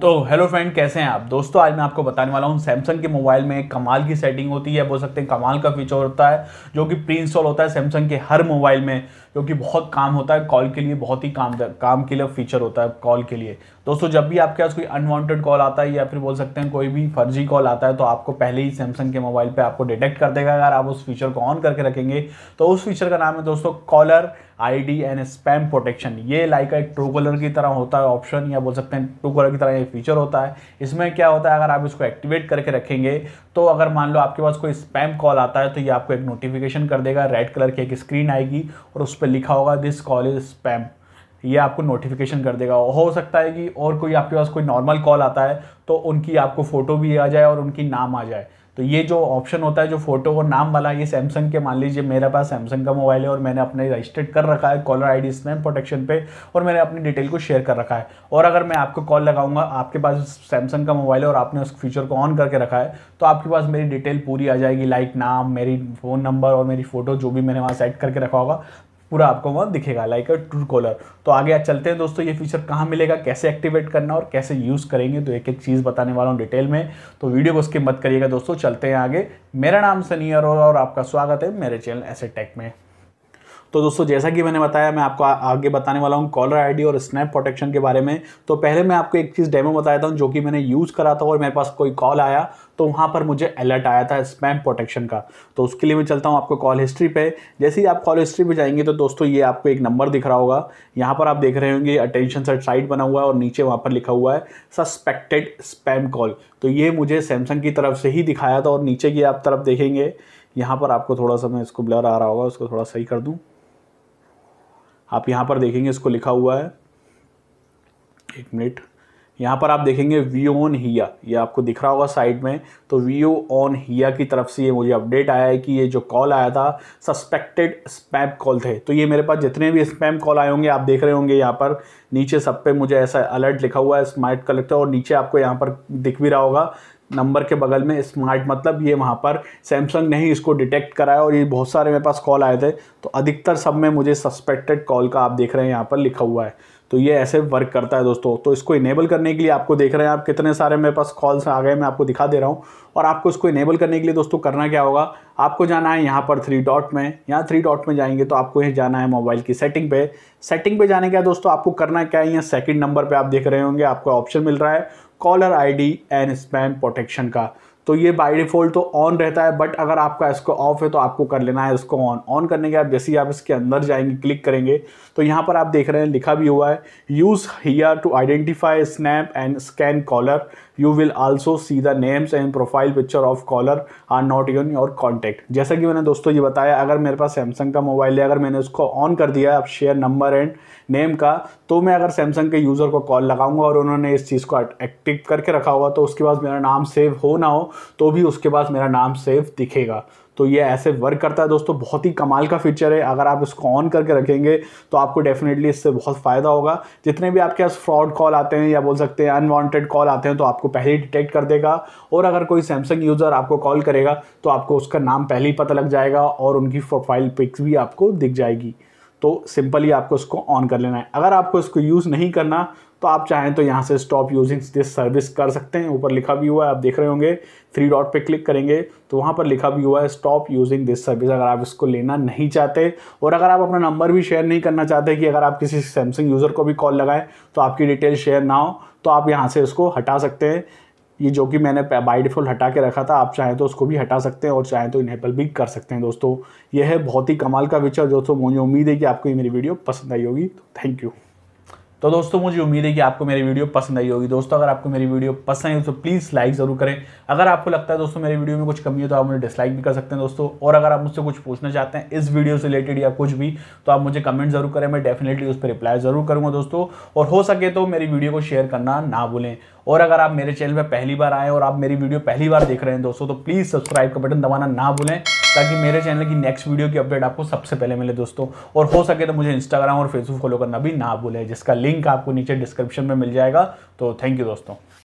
तो hello friend कैसे हैं आप दोस्तों आज मैं आपको बताने वाला हूँ सैमसंग के मोबाइल में एक कमाल की सेटिंग होती है बोल सकते हैं कमाल का फीचर होता है जो कि प्री इंस्टॉल होता है सैमसंग के हर मोबाइल में जो कि बहुत काम होता है कॉल के लिए बहुत ही काम काम के लिए फीचर होता है कॉल के लिए दोस्तों जब भी आपके पास कोई अनवांटेड कॉल आता है या फिर बोल सकते हैं कोई भी फर्जी कॉल आता है तो आपको पहले ही सैमसंग के मोबाइल पर आपको डिटेक्ट कर देगा अगर आप उस फीचर को ऑन करके रखेंगे तो उस फीचर का नाम है दोस्तों caller I D and spam protection ये लाइक एक ट्रू कलर की तरह होता है ऑप्शन या बोल सकते हैं ट्रू कलर की तरह ये फीचर होता है इसमें क्या होता है अगर आप इसको एक्टिवेट करके रखेंगे तो अगर मान लो आपके पास कोई स्पैम कॉल आता है तो ये आपको एक नोटिफिकेशन कर देगा रेड कलर की एक स्क्रीन आएगी और उस पर लिखा होगा दिस कॉल इज स्पैम ये आपको नोटिफिकेशन कर देगा हो सकता है कि और कोई आपके पास कोई नॉर्मल कॉल आता है तो उनकी आपको फ़ोटो भी आ जाए और उनकी नाम आ जाए तो ये जो ऑप्शन होता है जो फोटो और नाम वाला ये सैमसंग के मान लीजिए मेरे पास सैमसंग का मोबाइल है और मैंने अपने रजिस्टर्ड कर रखा है caller I D spam protection पे और मैंने अपनी डिटेल को शेयर कर रखा है और अगर मैं आपको कॉल लगाऊंगा आपके पास सैमसंग का मोबाइल है और आपने उस फीचर को ऑन करके रखा है तो आपके पास मेरी डिटेल पूरी आ जाएगी लाइक नाम मेरी फ़ोन नंबर और मेरी फ़ोटो जो भी मैंने वहाँ सेट करके रखा होगा पूरा आपको वहाँ दिखेगा लाइक अ ट्रू कॉलर तो आगे आप चलते हैं दोस्तों ये फीचर कहाँ मिलेगा कैसे एक्टिवेट करना और कैसे यूज़ करेंगे तो एक एक चीज़ बताने वाला हूँ डिटेल में तो वीडियो को उसके मत करिएगा दोस्तों चलते हैं आगे मेरा नाम सनी अरोरा और आपका स्वागत है मेरे चैनल ऐसे टेक में तो दोस्तों जैसा कि मैंने बताया मैं आपको आगे बताने वाला हूँ कॉलर आईडी और स्नैप प्रोटेक्शन के बारे में तो पहले मैं आपको एक चीज़ डेमो बताया था जो कि मैंने यूज़ करा था और मेरे पास कोई कॉल आया तो वहाँ पर मुझे अलर्ट आया था स्पैम प्रोटेक्शन का तो उसके लिए मैं चलता हूँ आपको कॉल हिस्ट्री पे जैसे ही आप कॉल हिस्ट्री पे जाएंगे तो दोस्तों ये आपको एक नंबर दिख रहा होगा यहाँ पर आप देख रहे होंगे अटेंशन सेट साइट बना हुआ है और नीचे वहाँ पर लिखा हुआ है सस्पेक्टेड स्पैम कॉल तो ये मुझे सैमसंग की तरफ से ही दिखाया था और नीचे की आप तरफ देखेंगे यहाँ पर आपको थोड़ा सा मैं इसको ब्लर आ रहा होगा उसको थोड़ा सही कर दूँ आप यहाँ पर देखेंगे इसको लिखा हुआ है एक मिनट यहाँ पर आप देखेंगे वी ऑन हिया ये आपको दिख रहा होगा साइड में तो वी ऑन हिया की तरफ से ये मुझे अपडेट आया है कि ये जो कॉल आया था सस्पेक्टेड स्पैम कॉल थे तो ये मेरे पास जितने भी स्पैम कॉल आए होंगे आप देख रहे होंगे यहाँ पर नीचे सब पे मुझे ऐसा अलर्ट लिखा हुआ है स्मार्ट कलेक्टर और नीचे आपको यहाँ पर दिख भी रहा होगा नंबर के बगल में स्मार्ट मतलब ये वहाँ पर सैमसंग ने ही इसको डिटेक्ट कराया और ये बहुत सारे मेरे पास कॉल आए थे तो अधिकतर सब में मुझे सस्पेक्टेड कॉल का आप देख रहे हैं यहाँ पर लिखा हुआ है तो ये ऐसे वर्क करता है दोस्तों तो इसको इनेबल करने के लिए आपको देख रहे हैं आप कितने सारे मेरे पास कॉल्स आ गए मैं आपको दिखा दे रहा हूँ और आपको इसको इनेबल करने के लिए दोस्तों करना क्या होगा आपको जाना है यहाँ पर थ्री डॉट में यहाँ थ्री डॉट में जाएंगे तो आपको ये जाना है मोबाइल की सेटिंग पे सेटिंग पे जाने का दोस्तों आपको करना क्या है यहाँ सेकंड नंबर पे आप देख रहे होंगे आपको ऑप्शन मिल रहा है caller ID and spam protection का तो ये बाई डिफ़ॉल्ट तो ऑन रहता है बट अगर आपका इसको ऑफ है तो आपको कर लेना है इसको ऑन ऑन करने के बाद जैसे ही आप इसके अंदर जाएंगे क्लिक करेंगे तो यहाँ पर आप देख रहे हैं लिखा भी हुआ है यूज़ हियर टू आइडेंटिफाई स्नैप and scam caller you will also see the names and profile picture of caller are not in your contact जैसा कि मैंने दोस्तों ये बताया अगर मेरे पास सैमसंग का मोबाइल है अगर मैंने उसको ऑन कर दिया अब शेयर नंबर एंड नेम का तो मैं अगर सैमसंग के यूज़र को कॉल लगाऊंगा और उन्होंने इस चीज़ को एक्टिव करके रखा होगा तो उसके बाद मेरा नाम सेव हो ना हो तो भी उसके पास मेरा नाम सेव दिखेगा तो ये ऐसे वर्क करता है दोस्तों बहुत ही कमाल का फीचर है अगर आप इसको ऑन करके रखेंगे तो आपको डेफिनेटली इससे बहुत फ़ायदा होगा जितने भी आपके पास फ्रॉड कॉल आते हैं या बोल सकते हैं अनवांटेड कॉल आते हैं तो आपको पहले ही डिटेक्ट कर देगा और अगर कोई सैमसंग यूज़र आपको कॉल करेगा तो आपको उसका नाम पहले ही पता लग जाएगा और उनकी प्रोफाइल पिक्स भी आपको दिख जाएगी तो सिंपली आपको इसको ऑन कर लेना है अगर आपको इसको यूज़ नहीं करना तो आप चाहें तो यहाँ से स्टॉप यूजिंग दिस सर्विस कर सकते हैं ऊपर लिखा भी हुआ है आप देख रहे होंगे थ्री डॉट पे क्लिक करेंगे तो वहाँ पर लिखा भी हुआ है स्टॉप यूजिंग दिस सर्विस अगर आप इसको लेना नहीं चाहते और अगर आप अपना नंबर भी शेयर नहीं करना चाहते कि अगर आप किसी सैमसंग यूज़र को भी कॉल लगाएं तो आपकी डिटेल शेयर ना हो तो आप यहाँ से इसको हटा सकते हैं ये जो कि मैंने बाई डिफ़ॉल्ट हटा के रखा था आप चाहें तो उसको भी हटा सकते हैं और चाहें तो इन्हेपल भी कर सकते हैं दोस्तों यह है बहुत ही कमाल का विचार दोस्तों मुझे उम्मीद है कि आपको ये मेरी वीडियो पसंद आई होगी तो थैंक यू तो दोस्तों मुझे उम्मीद है कि आपको मेरी वीडियो पसंद आई होगी दोस्तों अगर आपको मेरी वीडियो पसंद आई तो प्लीज़ लाइक ज़रूर करें अगर आपको लगता है दोस्तों मेरी वीडियो में कुछ कमी है तो आप मुझे डिसलाइक भी कर सकते हैं दोस्तों और अगर आप मुझसे कुछ पूछना चाहते हैं इस वीडियो से रिलेटेड या कुछ भी तो आप मुझे कमेंट ज़रूर करें मैं डेफिनेटली उस पर रिप्लाई ज़रूर करूँगा दोस्तों और हो सके तो मेरी वीडियो को शेयर करना ना भूलें और अगर आप मेरे चैनल पर पहली बार आए और आप मेरी वीडियो पहली बार देख रहे हैं दोस्तों तो प्लीज़ सब्सक्राइब का बटन दबाना ना भूलें ताकि मेरे चैनल की नेक्स्ट वीडियो की अपडेट आपको सबसे पहले मिले दोस्तों और हो सके तो मुझे इंस्टाग्राम और फेसबुक फॉलो करना भी ना भूले जिसका लिंक आपको नीचे डिस्क्रिप्शन में मिल जाएगा तो थैंक यू दोस्तों